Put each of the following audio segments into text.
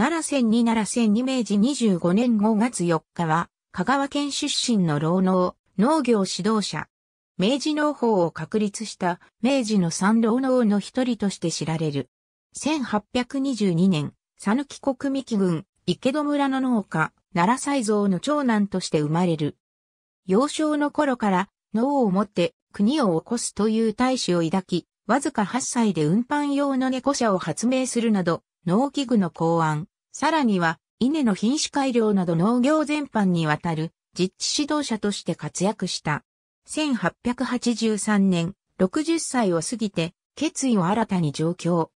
奈良線に奈良線に明治25年5月4日は、香川県出身の老農、農業指導者。明治農法を確立した明治の三老農の一人として知られる。1822年、佐抜国三木郡、池戸村の農家、奈良西蔵の長男として生まれる。幼少の頃から脳を持って国を起こすという大志を抱き、わずか8歳で運搬用の猫車を発明するなど、農機具の考案、さらには、稲の品種改良など農業全般にわたる実地指導者として活躍した。1883年、60歳を過ぎて、決意を新たに上京。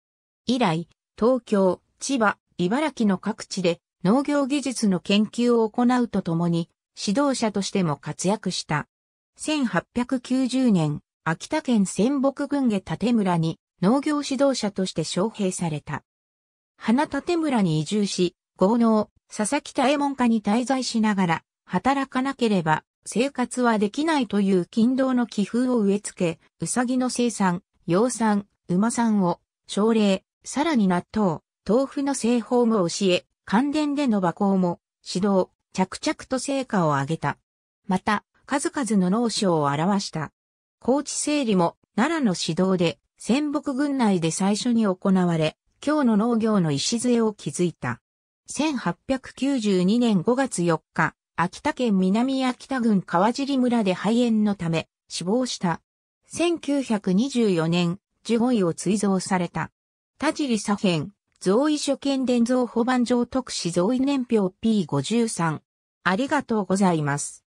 以来、東京、千葉、茨城の各地で農業技術の研究を行うとともに、指導者としても活躍した。1890年、秋田県仙北郡下立村に農業指導者として招聘された。花立村に移住し、豪農、佐々木大衛門家に滞在しながら、働かなければ生活はできないという勤労の気風を植え付け、うさぎの生産、養蚕、馬産を、奨励、さらに納豆、豆腐の製法も教え、関連での馬行も、指導、着々と成果を上げた。また、数々の農書を表した。高知整理も、奈良の指導で、戦北軍内で最初に行われ、日の農業の礎を築いた。1892年5月4日、秋田県南秋田郡川尻村で肺炎のため死亡した。1924年、五位を追贈された。田尻左辺、贈位所見伝贈保番上特使贈位年表 P53。ありがとうございます。